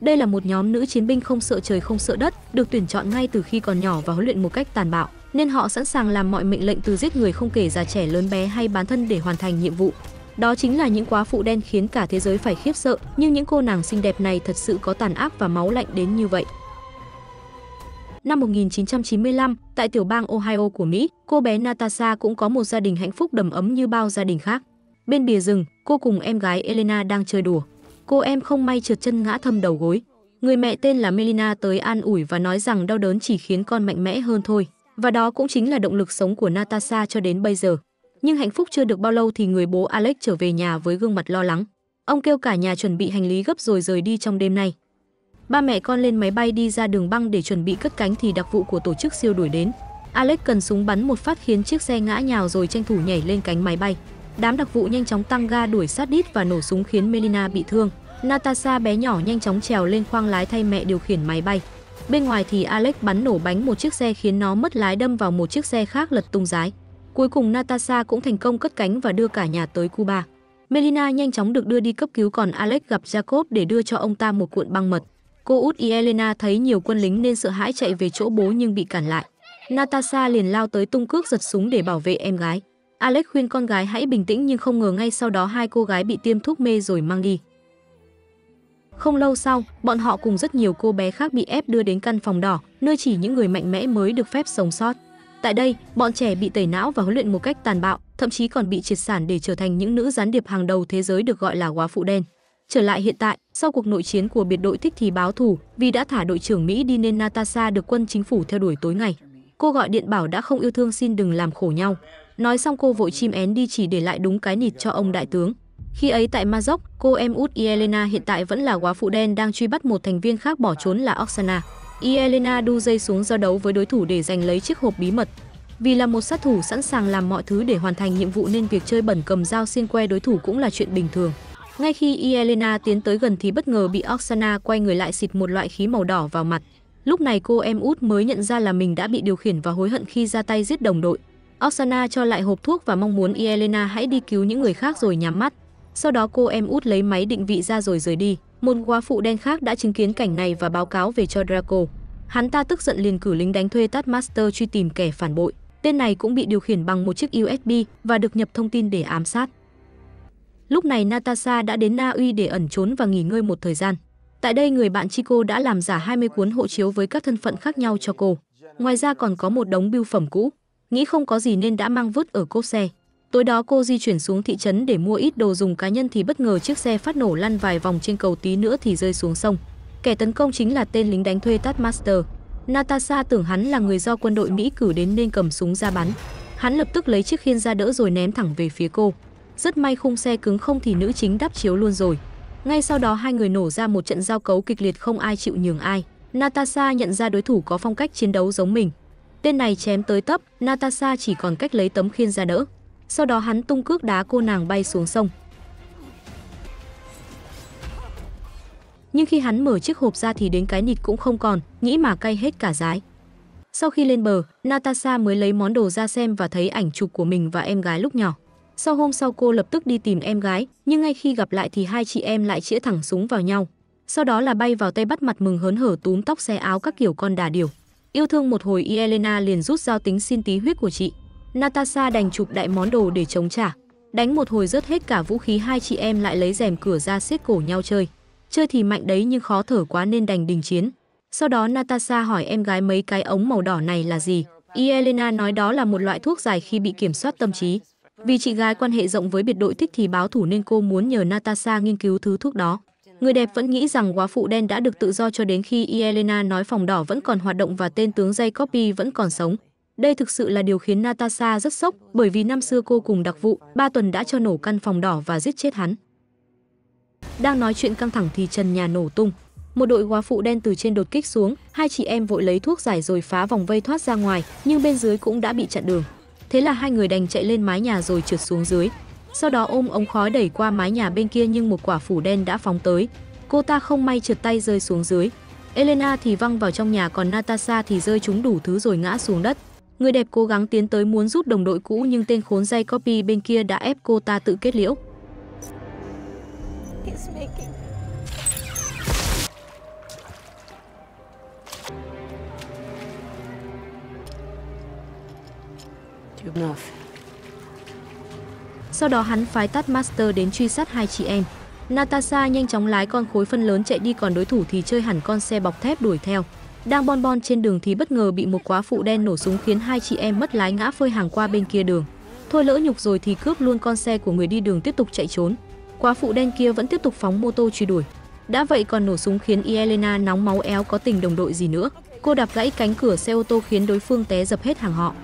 Đây là một nhóm nữ chiến binh không sợ trời không sợ đất, được tuyển chọn ngay từ khi còn nhỏ và huấn luyện một cách tàn bạo, nên họ sẵn sàng làm mọi mệnh lệnh từ giết người không kể già trẻ lớn bé hay bán thân để hoàn thành nhiệm vụ. Đó chính là những quá phụ đen khiến cả thế giới phải khiếp sợ, nhưng những cô nàng xinh đẹp này thật sự có tàn ác và máu lạnh đến như vậy. Năm 1995, tại tiểu bang Ohio của Mỹ, cô bé Natasha cũng có một gia đình hạnh phúc đầm ấm như bao gia đình khác. Bên bìa rừng, cô cùng em gái Elena đang chơi đùa cô em không may trượt chân ngã thâm đầu gối. Người mẹ tên là Melina tới an ủi và nói rằng đau đớn chỉ khiến con mạnh mẽ hơn thôi. Và đó cũng chính là động lực sống của Natasha cho đến bây giờ. Nhưng hạnh phúc chưa được bao lâu thì người bố Alex trở về nhà với gương mặt lo lắng. Ông kêu cả nhà chuẩn bị hành lý gấp rồi rời đi trong đêm nay. Ba mẹ con lên máy bay đi ra đường băng để chuẩn bị cất cánh thì đặc vụ của tổ chức siêu đuổi đến. Alex cần súng bắn một phát khiến chiếc xe ngã nhào rồi tranh thủ nhảy lên cánh máy bay. Đám đặc vụ nhanh chóng tăng ga đuổi sát đít và nổ súng khiến Melina bị thương. Natasha bé nhỏ nhanh chóng trèo lên khoang lái thay mẹ điều khiển máy bay. Bên ngoài thì Alex bắn nổ bánh một chiếc xe khiến nó mất lái đâm vào một chiếc xe khác lật tung rái. Cuối cùng Natasha cũng thành công cất cánh và đưa cả nhà tới Cuba. Melina nhanh chóng được đưa đi cấp cứu còn Alex gặp Jacob để đưa cho ông ta một cuộn băng mật. Cô út Elena thấy nhiều quân lính nên sợ hãi chạy về chỗ bố nhưng bị cản lại. Natasha liền lao tới tung cước giật súng để bảo vệ em gái. Alex khuyên con gái hãy bình tĩnh nhưng không ngờ ngay sau đó hai cô gái bị tiêm thuốc mê rồi mang đi. Không lâu sau, bọn họ cùng rất nhiều cô bé khác bị ép đưa đến căn phòng đỏ, nơi chỉ những người mạnh mẽ mới được phép sống sót. Tại đây, bọn trẻ bị tẩy não và huấn luyện một cách tàn bạo, thậm chí còn bị triệt sản để trở thành những nữ gián điệp hàng đầu thế giới được gọi là quá phụ đen. Trở lại hiện tại, sau cuộc nội chiến của biệt đội thích thì báo thù, vì đã thả đội trưởng Mỹ đi nên Natasha được quân chính phủ theo đuổi tối ngày. Cô gọi điện bảo đã không yêu thương xin đừng làm khổ nhau. Nói xong cô vội chim én đi chỉ để lại đúng cái nịt cho ông đại tướng. Khi ấy tại Mazok, cô em út Yelena hiện tại vẫn là quá phụ đen đang truy bắt một thành viên khác bỏ trốn là Oksana. Yelena đu dây xuống do đấu với đối thủ để giành lấy chiếc hộp bí mật. Vì là một sát thủ sẵn sàng làm mọi thứ để hoàn thành nhiệm vụ nên việc chơi bẩn cầm dao xiên que đối thủ cũng là chuyện bình thường. Ngay khi Yelena tiến tới gần thì bất ngờ bị Oksana quay người lại xịt một loại khí màu đỏ vào mặt. Lúc này cô em út mới nhận ra là mình đã bị điều khiển và hối hận khi ra tay giết đồng đội. Oksana cho lại hộp thuốc và mong muốn Elena hãy đi cứu những người khác rồi nhắm mắt. Sau đó cô em út lấy máy định vị ra rồi rời đi. Một quả phụ đen khác đã chứng kiến cảnh này và báo cáo về cho Draco. Hắn ta tức giận liền cử lính đánh thuê Taskmaster truy tìm kẻ phản bội. Tên này cũng bị điều khiển bằng một chiếc USB và được nhập thông tin để ám sát. Lúc này Natasha đã đến Na Uy để ẩn trốn và nghỉ ngơi một thời gian. Tại đây người bạn Chico đã làm giả 20 cuốn hộ chiếu với các thân phận khác nhau cho cô. Ngoài ra còn có một đống bưu phẩm cũ nghĩ không có gì nên đã mang vứt ở cốp xe. Tối đó cô di chuyển xuống thị trấn để mua ít đồ dùng cá nhân thì bất ngờ chiếc xe phát nổ lăn vài vòng trên cầu tí nữa thì rơi xuống sông. Kẻ tấn công chính là tên lính đánh thuê Tatmaster Natasha tưởng hắn là người do quân đội Mỹ cử đến nên cầm súng ra bắn. Hắn lập tức lấy chiếc khiên ra đỡ rồi ném thẳng về phía cô. Rất may khung xe cứng không thì nữ chính đắp chiếu luôn rồi. Ngay sau đó hai người nổ ra một trận giao cấu kịch liệt không ai chịu nhường ai. Natasha nhận ra đối thủ có phong cách chiến đấu giống mình. Tên này chém tới tấp, Natasha chỉ còn cách lấy tấm khiên ra đỡ. Sau đó hắn tung cước đá cô nàng bay xuống sông. Nhưng khi hắn mở chiếc hộp ra thì đến cái nịt cũng không còn, nghĩ mà cay hết cả rái. Sau khi lên bờ, Natasha mới lấy món đồ ra xem và thấy ảnh chụp của mình và em gái lúc nhỏ. Sau hôm sau cô lập tức đi tìm em gái, nhưng ngay khi gặp lại thì hai chị em lại chĩa thẳng súng vào nhau. Sau đó là bay vào tay bắt mặt mừng hớn hở túm tóc xe áo các kiểu con đà điểu. Yêu thương một hồi Elena liền rút dao tính xin tí huyết của chị. Natasha đành chụp đại món đồ để chống trả. Đánh một hồi rớt hết cả vũ khí hai chị em lại lấy rèm cửa ra siết cổ nhau chơi. Chơi thì mạnh đấy nhưng khó thở quá nên đành đình chiến. Sau đó Natasha hỏi em gái mấy cái ống màu đỏ này là gì. Elena nói đó là một loại thuốc giải khi bị kiểm soát tâm trí. Vì chị gái quan hệ rộng với biệt đội thích thì báo thủ nên cô muốn nhờ Natasha nghiên cứu thứ thuốc đó người đẹp vẫn nghĩ rằng quá phụ đen đã được tự do cho đến khi Elena nói phòng đỏ vẫn còn hoạt động và tên tướng Jacobi vẫn còn sống. Đây thực sự là điều khiến Natasha rất sốc bởi vì năm xưa cô cùng đặc vụ, ba tuần đã cho nổ căn phòng đỏ và giết chết hắn. Đang nói chuyện căng thẳng thì trần nhà nổ tung. Một đội quá phụ đen từ trên đột kích xuống, hai chị em vội lấy thuốc giải rồi phá vòng vây thoát ra ngoài, nhưng bên dưới cũng đã bị chặn đường. Thế là hai người đành chạy lên mái nhà rồi trượt xuống dưới, sau đó ôm ống khói đẩy qua mái nhà bên kia nhưng một quả phủ đen đã phóng tới. Cô ta không may trượt tay rơi xuống dưới. Elena thì văng vào trong nhà còn Natasha thì rơi trúng đủ thứ rồi ngã xuống đất. Người đẹp cố gắng tiến tới muốn giúp đồng đội cũ nhưng tên khốn dây copy bên kia đã ép cô ta tự kết liễu. Enough. Sau đó hắn phái tắt master đến truy sát hai chị em. Natasha nhanh chóng lái con khối phân lớn chạy đi còn đối thủ thì chơi hẳn con xe bọc thép đuổi theo. Đang bon bon trên đường thì bất ngờ bị một quá phụ đen nổ súng khiến hai chị em mất lái ngã phơi hàng qua bên kia đường. Thôi lỡ nhục rồi thì cướp luôn con xe của người đi đường tiếp tục chạy trốn. Quá phụ đen kia vẫn tiếp tục phóng mô tô truy đuổi. Đã vậy còn nổ súng khiến Elena nóng máu éo có tình đồng đội gì nữa. Cô đạp gãy cánh cửa xe ô tô khiến đối phương té dập hết hàng họ.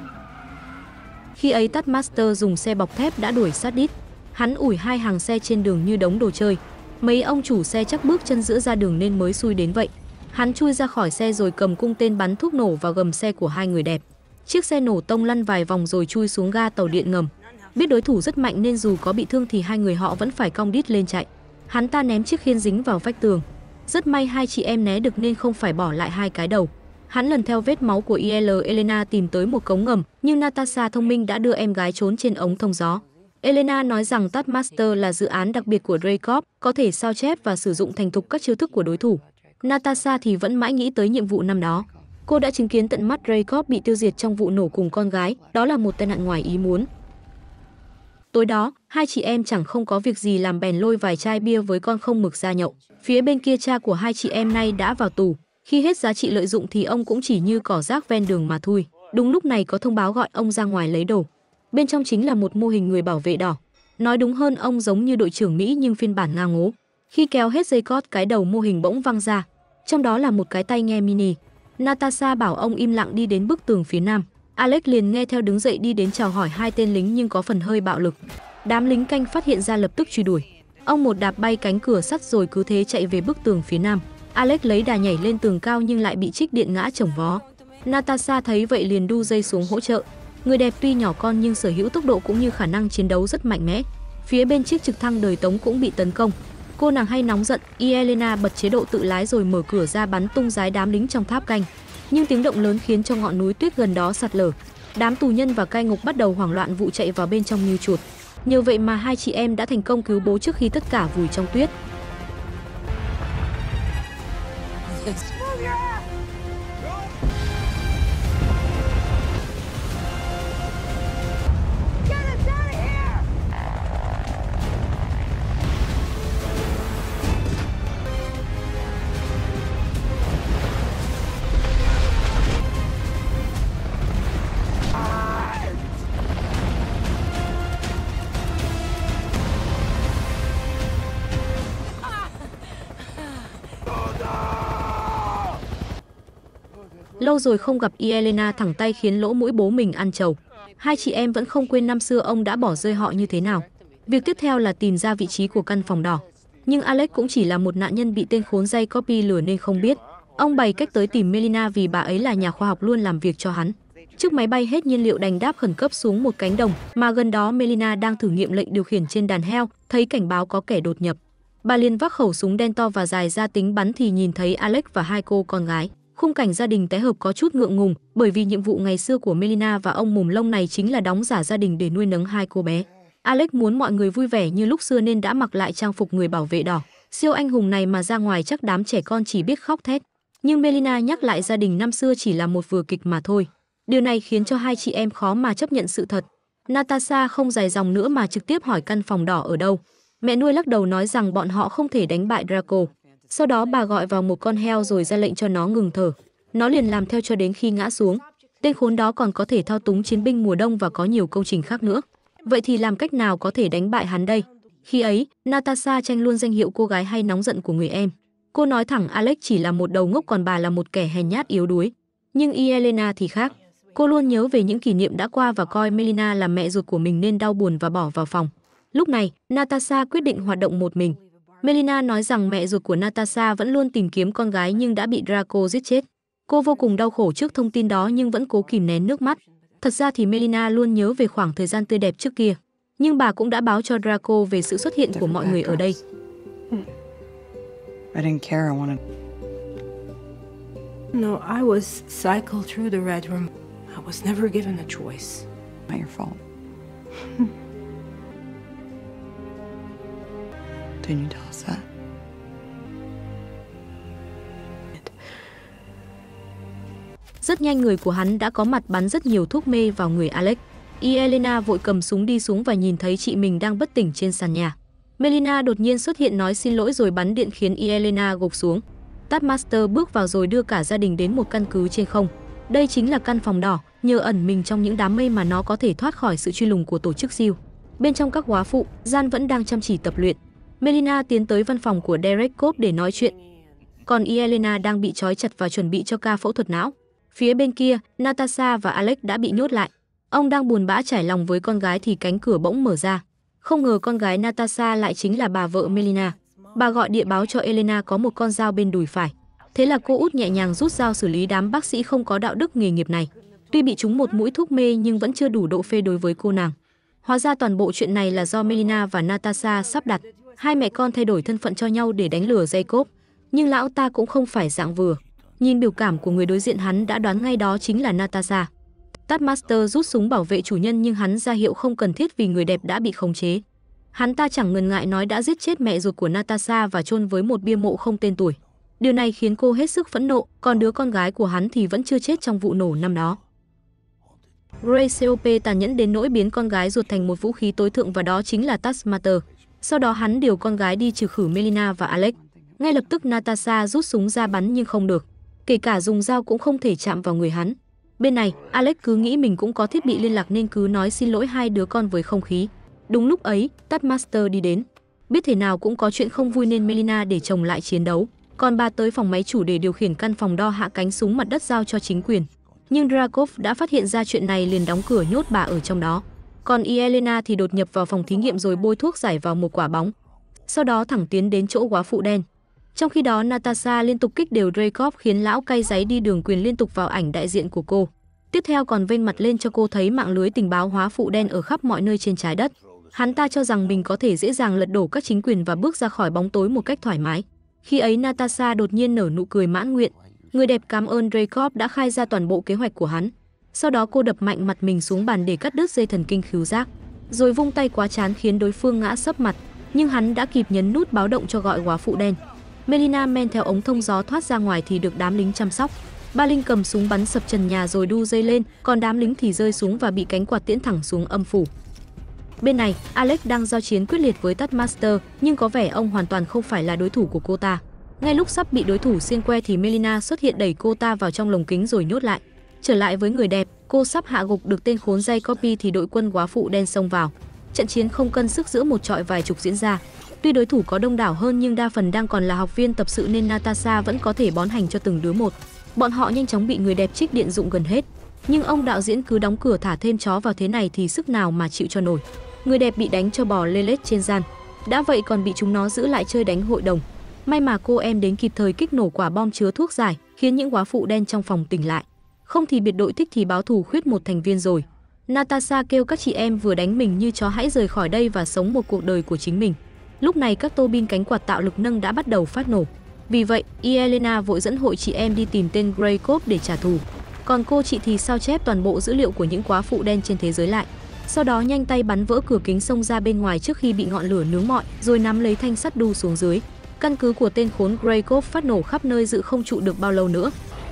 Khi ấy Taskmaster dùng xe bọc thép đã đuổi sát đít. Hắn ủi hai hàng xe trên đường như đống đồ chơi. Mấy ông chủ xe chắc bước chân giữa ra đường nên mới xui đến vậy. Hắn chui ra khỏi xe rồi cầm cung tên bắn thuốc nổ vào gầm xe của hai người đẹp. Chiếc xe nổ tông lăn vài vòng rồi chui xuống ga tàu điện ngầm. Biết đối thủ rất mạnh nên dù có bị thương thì hai người họ vẫn phải cong đít lên chạy. Hắn ta ném chiếc khiên dính vào vách tường. Rất may hai chị em né được nên không phải bỏ lại hai cái đầu. Hắn lần theo vết máu của IL Elena tìm tới một cống ngầm, nhưng Natasha thông minh đã đưa em gái trốn trên ống thông gió. Elena nói rằng Taskmaster là dự án đặc biệt của Raycorp, có thể sao chép và sử dụng thành thục các chiêu thức của đối thủ. Natasha thì vẫn mãi nghĩ tới nhiệm vụ năm đó. Cô đã chứng kiến tận mắt Raycorp bị tiêu diệt trong vụ nổ cùng con gái, đó là một tai nạn ngoài ý muốn. Tối đó, hai chị em chẳng không có việc gì làm bèn lôi vài chai bia với con không mực ra nhậu. Phía bên kia cha của hai chị em nay đã vào tù, khi hết giá trị lợi dụng thì ông cũng chỉ như cỏ rác ven đường mà thôi. Đúng lúc này có thông báo gọi ông ra ngoài lấy đồ. Bên trong chính là một mô hình người bảo vệ đỏ. Nói đúng hơn ông giống như đội trưởng Mỹ nhưng phiên bản Nga ngố. Khi kéo hết dây cót cái đầu mô hình bỗng văng ra, trong đó là một cái tay nghe mini. Natasha bảo ông im lặng đi đến bức tường phía nam. Alex liền nghe theo đứng dậy đi đến chào hỏi hai tên lính nhưng có phần hơi bạo lực. Đám lính canh phát hiện ra lập tức truy đuổi. Ông một đạp bay cánh cửa sắt rồi cứ thế chạy về bức tường phía nam. Alex lấy đà nhảy lên tường cao nhưng lại bị trích điện ngã chồng vó. Natasha thấy vậy liền đu dây xuống hỗ trợ. Người đẹp tuy nhỏ con nhưng sở hữu tốc độ cũng như khả năng chiến đấu rất mạnh mẽ. Phía bên chiếc trực thăng đời tống cũng bị tấn công. Cô nàng hay nóng giận, Elena bật chế độ tự lái rồi mở cửa ra bắn tung rái đám lính trong tháp canh. Nhưng tiếng động lớn khiến cho ngọn núi tuyết gần đó sạt lở. Đám tù nhân và cai ngục bắt đầu hoảng loạn vụ chạy vào bên trong như chuột. Nhờ vậy mà hai chị em đã thành công cứu bố trước khi tất cả vùi trong tuyết. It's. Lâu rồi không gặp Elena thẳng tay khiến lỗ mũi bố mình ăn trầu. Hai chị em vẫn không quên năm xưa ông đã bỏ rơi họ như thế nào. Việc tiếp theo là tìm ra vị trí của căn phòng đỏ. Nhưng Alex cũng chỉ là một nạn nhân bị tên khốn dây copy lừa nên không biết. Ông bày cách tới tìm Melina vì bà ấy là nhà khoa học luôn làm việc cho hắn. Chiếc máy bay hết nhiên liệu đành đáp khẩn cấp xuống một cánh đồng mà gần đó Melina đang thử nghiệm lệnh điều khiển trên đàn heo, thấy cảnh báo có kẻ đột nhập. Bà liền vác khẩu súng đen to và dài ra tính bắn thì nhìn thấy Alex và hai cô con gái khung cảnh gia đình tái hợp có chút ngượng ngùng bởi vì nhiệm vụ ngày xưa của melina và ông mồm lông này chính là đóng giả gia đình để nuôi nấng hai cô bé alex muốn mọi người vui vẻ như lúc xưa nên đã mặc lại trang phục người bảo vệ đỏ siêu anh hùng này mà ra ngoài chắc đám trẻ con chỉ biết khóc thét nhưng melina nhắc lại gia đình năm xưa chỉ là một vừa kịch mà thôi điều này khiến cho hai chị em khó mà chấp nhận sự thật natasha không dài dòng nữa mà trực tiếp hỏi căn phòng đỏ ở đâu mẹ nuôi lắc đầu nói rằng bọn họ không thể đánh bại draco sau đó bà gọi vào một con heo rồi ra lệnh cho nó ngừng thở. Nó liền làm theo cho đến khi ngã xuống. Tên khốn đó còn có thể thao túng chiến binh mùa đông và có nhiều công trình khác nữa. Vậy thì làm cách nào có thể đánh bại hắn đây? Khi ấy, Natasha tranh luôn danh hiệu cô gái hay nóng giận của người em. Cô nói thẳng Alex chỉ là một đầu ngốc còn bà là một kẻ hèn nhát yếu đuối. Nhưng Elena thì khác. Cô luôn nhớ về những kỷ niệm đã qua và coi Melina là mẹ ruột của mình nên đau buồn và bỏ vào phòng. Lúc này, Natasha quyết định hoạt động một mình. Melina nói rằng mẹ ruột của Natasha vẫn luôn tìm kiếm con gái nhưng đã bị Draco giết chết. Cô vô cùng đau khổ trước thông tin đó nhưng vẫn cố kìm nén nước mắt. Thật ra thì Melina luôn nhớ về khoảng thời gian tươi đẹp trước kia. Nhưng bà cũng đã báo cho Draco về sự xuất hiện của mọi người ở đây. I didn't care. I wanted... No, I was cycled through the red room. I was never given a choice. Not your fault. tenue Rất nhanh người của hắn đã có mặt bắn rất nhiều thuốc mê vào người Alex. Y Elena vội cầm súng đi xuống và nhìn thấy chị mình đang bất tỉnh trên sàn nhà. Melina đột nhiên xuất hiện nói xin lỗi rồi bắn điện khiến Y Elena gục xuống. Tatmaster bước vào rồi đưa cả gia đình đến một căn cứ trên không. Đây chính là căn phòng đỏ, nhờ ẩn mình trong những đám mây mà nó có thể thoát khỏi sự truy lùng của tổ chức siêu. E Bên trong các hóa phụ, Gian vẫn đang chăm chỉ tập luyện. Melina tiến tới văn phòng của Derek Cope để nói chuyện. Còn Elena đang bị trói chặt và chuẩn bị cho ca phẫu thuật não. Phía bên kia, Natasha và Alex đã bị nhốt lại. Ông đang buồn bã trải lòng với con gái thì cánh cửa bỗng mở ra. Không ngờ con gái Natasha lại chính là bà vợ Melina. Bà gọi địa báo cho Elena có một con dao bên đùi phải. Thế là cô út nhẹ nhàng rút dao xử lý đám bác sĩ không có đạo đức nghề nghiệp này. Tuy bị trúng một mũi thuốc mê nhưng vẫn chưa đủ độ phê đối với cô nàng. Hóa ra toàn bộ chuyện này là do Melina và Natasha sắp đặt. Hai mẹ con thay đổi thân phận cho nhau để đánh lừa Jacob, nhưng lão ta cũng không phải dạng vừa. Nhìn biểu cảm của người đối diện hắn đã đoán ngay đó chính là Natasha. Taskmaster rút súng bảo vệ chủ nhân nhưng hắn ra hiệu không cần thiết vì người đẹp đã bị khống chế. Hắn ta chẳng ngần ngại nói đã giết chết mẹ ruột của Natasha và chôn với một bia mộ không tên tuổi. Điều này khiến cô hết sức phẫn nộ, còn đứa con gái của hắn thì vẫn chưa chết trong vụ nổ năm đó. Grace COP tàn nhẫn đến nỗi biến con gái ruột thành một vũ khí tối thượng và đó chính là Taskmaster. Sau đó hắn điều con gái đi trừ khử Melina và Alex. Ngay lập tức Natasha rút súng ra bắn nhưng không được. Kể cả dùng dao cũng không thể chạm vào người hắn. Bên này, Alex cứ nghĩ mình cũng có thiết bị liên lạc nên cứ nói xin lỗi hai đứa con với không khí. Đúng lúc ấy, Taskmaster đi đến. Biết thế nào cũng có chuyện không vui nên Melina để chồng lại chiến đấu. Còn bà tới phòng máy chủ để điều khiển căn phòng đo hạ cánh súng mặt đất giao cho chính quyền. Nhưng Drakov đã phát hiện ra chuyện này liền đóng cửa nhốt bà ở trong đó. Còn Yelena thì đột nhập vào phòng thí nghiệm rồi bôi thuốc giải vào một quả bóng. Sau đó thẳng tiến đến chỗ quá phụ đen. Trong khi đó Natasha liên tục kích đều Dreykov khiến lão cay giấy đi đường quyền liên tục vào ảnh đại diện của cô. Tiếp theo còn vênh mặt lên cho cô thấy mạng lưới tình báo hóa phụ đen ở khắp mọi nơi trên trái đất. Hắn ta cho rằng mình có thể dễ dàng lật đổ các chính quyền và bước ra khỏi bóng tối một cách thoải mái. Khi ấy Natasha đột nhiên nở nụ cười mãn nguyện. Người đẹp cảm ơn Dreykov đã khai ra toàn bộ kế hoạch của hắn sau đó cô đập mạnh mặt mình xuống bàn để cắt đứt dây thần kinh khứu giác, rồi vung tay quá chán khiến đối phương ngã sấp mặt, nhưng hắn đã kịp nhấn nút báo động cho gọi quá phụ đen. Melina men theo ống thông gió thoát ra ngoài thì được đám lính chăm sóc. Ba Linh cầm súng bắn sập trần nhà rồi đu dây lên, còn đám lính thì rơi xuống và bị cánh quạt tiễn thẳng xuống âm phủ. Bên này, Alex đang giao chiến quyết liệt với Taskmaster, nhưng có vẻ ông hoàn toàn không phải là đối thủ của cô ta. Ngay lúc sắp bị đối thủ xiên que thì Melina xuất hiện đẩy cô ta vào trong lồng kính rồi nhốt lại. Trở lại với người đẹp, cô sắp hạ gục được tên khốn dây copy thì đội quân quá phụ đen xông vào. Trận chiến không cân sức giữa một trọi vài chục diễn ra. Tuy đối thủ có đông đảo hơn nhưng đa phần đang còn là học viên tập sự nên Natasha vẫn có thể bón hành cho từng đứa một. Bọn họ nhanh chóng bị người đẹp trích điện dụng gần hết. Nhưng ông đạo diễn cứ đóng cửa thả thêm chó vào thế này thì sức nào mà chịu cho nổi. Người đẹp bị đánh cho bò lê lết trên gian. Đã vậy còn bị chúng nó giữ lại chơi đánh hội đồng. May mà cô em đến kịp thời kích nổ quả bom chứa thuốc giải, khiến những quá phụ đen trong phòng tỉnh lại. Không thì biệt đội thích thì báo thù khuyết một thành viên rồi. Natasha kêu các chị em vừa đánh mình như chó hãy rời khỏi đây và sống một cuộc đời của chính mình. Lúc này các tô bin cánh quạt tạo lực nâng đã bắt đầu phát nổ. Vì vậy, Elena vội dẫn hội chị em đi tìm tên Grey Cop để trả thù. Còn cô chị thì sao chép toàn bộ dữ liệu của những quá phụ đen trên thế giới lại. Sau đó nhanh tay bắn vỡ cửa kính sông ra bên ngoài trước khi bị ngọn lửa nướng mọi, rồi nắm lấy thanh sắt đu xuống dưới. Căn cứ của tên khốn Grey Cop phát nổ khắp nơi dự không trụ được bao lâu nữa.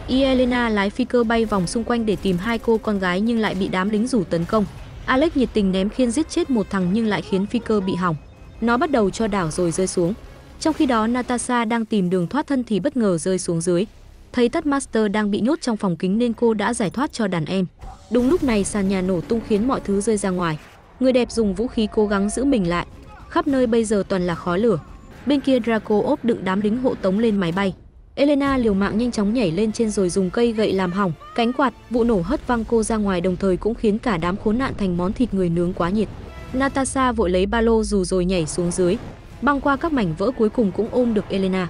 Yelena lái phi cơ bay vòng xung quanh để tìm hai cô con gái nhưng lại bị đám lính rủ tấn công. Alex nhiệt tình ném khiên giết chết một thằng nhưng lại khiến phi cơ bị hỏng. Nó bắt đầu cho đảo rồi rơi xuống. Trong khi đó Natasha đang tìm đường thoát thân thì bất ngờ rơi xuống dưới. Thấy tất Master đang bị nhốt trong phòng kính nên cô đã giải thoát cho đàn em. Đúng lúc này sàn nhà nổ tung khiến mọi thứ rơi ra ngoài. Người đẹp dùng vũ khí cố gắng giữ mình lại. Khắp nơi bây giờ toàn là khói lửa. Bên kia Draco ốp đựng đám lính hộ tống lên máy bay. Elena liều mạng nhanh chóng nhảy lên trên rồi dùng cây gậy làm hỏng, cánh quạt, vụ nổ hất văng cô ra ngoài đồng thời cũng khiến cả đám khốn nạn thành món thịt người nướng quá nhiệt. Natasha vội lấy ba lô dù rồi nhảy xuống dưới, băng qua các mảnh vỡ cuối cùng cũng ôm được Elena.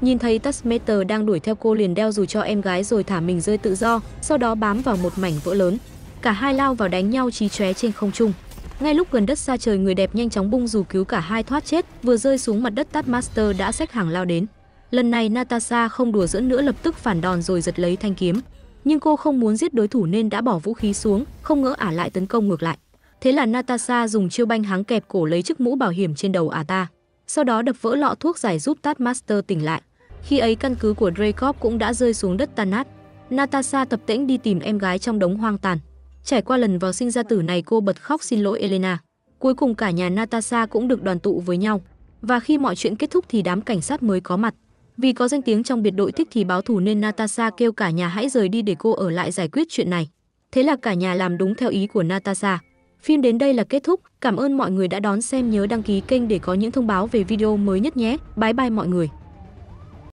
Nhìn thấy Taskmaster đang đuổi theo cô liền đeo dù cho em gái rồi thả mình rơi tự do, sau đó bám vào một mảnh vỡ lớn. Cả hai lao vào đánh nhau trí chóe trên không trung. Ngay lúc gần đất xa trời người đẹp nhanh chóng bung dù cứu cả hai thoát chết, vừa rơi xuống mặt đất Taskmaster đã xách hàng lao đến. Lần này Natasha không đùa giỡn nữa lập tức phản đòn rồi giật lấy thanh kiếm. Nhưng cô không muốn giết đối thủ nên đã bỏ vũ khí xuống, không ngỡ ả lại tấn công ngược lại. Thế là Natasha dùng chiêu banh háng kẹp cổ lấy chiếc mũ bảo hiểm trên đầu ả ta. Sau đó đập vỡ lọ thuốc giải giúp Taskmaster tỉnh lại. Khi ấy căn cứ của Dracov cũng đã rơi xuống đất tan nát. Natasha tập tễnh đi tìm em gái trong đống hoang tàn. Trải qua lần vào sinh ra tử này cô bật khóc xin lỗi Elena. Cuối cùng cả nhà Natasha cũng được đoàn tụ với nhau. Và khi mọi chuyện kết thúc thì đám cảnh sát mới có mặt. Vì có danh tiếng trong biệt đội thích thì báo thù nên Natasha kêu cả nhà hãy rời đi để cô ở lại giải quyết chuyện này. Thế là cả nhà làm đúng theo ý của Natasha. Phim đến đây là kết thúc. Cảm ơn mọi người đã đón xem nhớ đăng ký kênh để có những thông báo về video mới nhất nhé. Bye bye mọi người.